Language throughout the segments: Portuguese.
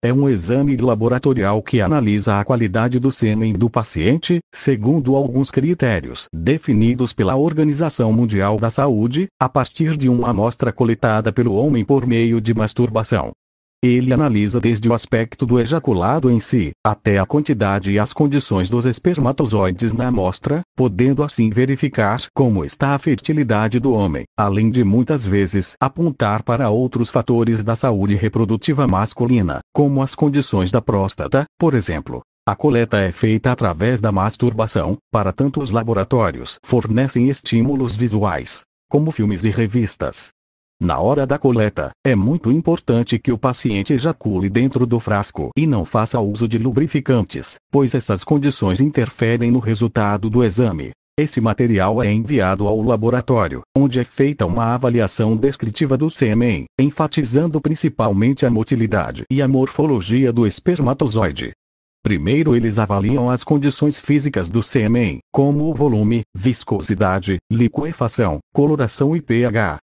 É um exame laboratorial que analisa a qualidade do sêmen do paciente, segundo alguns critérios definidos pela Organização Mundial da Saúde, a partir de uma amostra coletada pelo homem por meio de masturbação. Ele analisa desde o aspecto do ejaculado em si, até a quantidade e as condições dos espermatozoides na amostra, podendo assim verificar como está a fertilidade do homem, além de muitas vezes apontar para outros fatores da saúde reprodutiva masculina, como as condições da próstata, por exemplo. A coleta é feita através da masturbação, para tanto os laboratórios fornecem estímulos visuais, como filmes e revistas, na hora da coleta, é muito importante que o paciente ejacule dentro do frasco e não faça uso de lubrificantes, pois essas condições interferem no resultado do exame. Esse material é enviado ao laboratório, onde é feita uma avaliação descritiva do sêmen, enfatizando principalmente a motilidade e a morfologia do espermatozoide. Primeiro eles avaliam as condições físicas do sêmen, como o volume, viscosidade, liquefação, coloração e pH.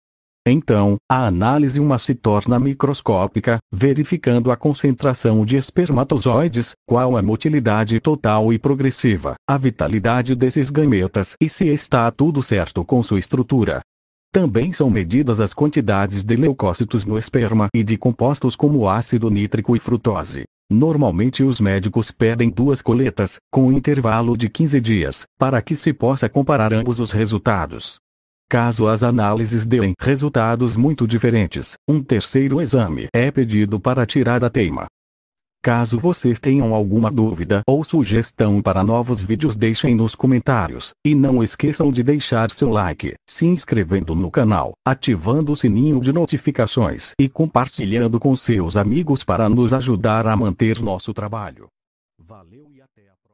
Então, a análise uma se torna microscópica, verificando a concentração de espermatozoides, qual a motilidade total e progressiva, a vitalidade desses gametas e se está tudo certo com sua estrutura. Também são medidas as quantidades de leucócitos no esperma e de compostos como ácido nítrico e frutose. Normalmente os médicos pedem duas coletas, com um intervalo de 15 dias, para que se possa comparar ambos os resultados. Caso as análises deem resultados muito diferentes, um terceiro exame é pedido para tirar a teima. Caso vocês tenham alguma dúvida ou sugestão para novos vídeos deixem nos comentários, e não esqueçam de deixar seu like, se inscrevendo no canal, ativando o sininho de notificações e compartilhando com seus amigos para nos ajudar a manter nosso trabalho. Valeu e até a próxima.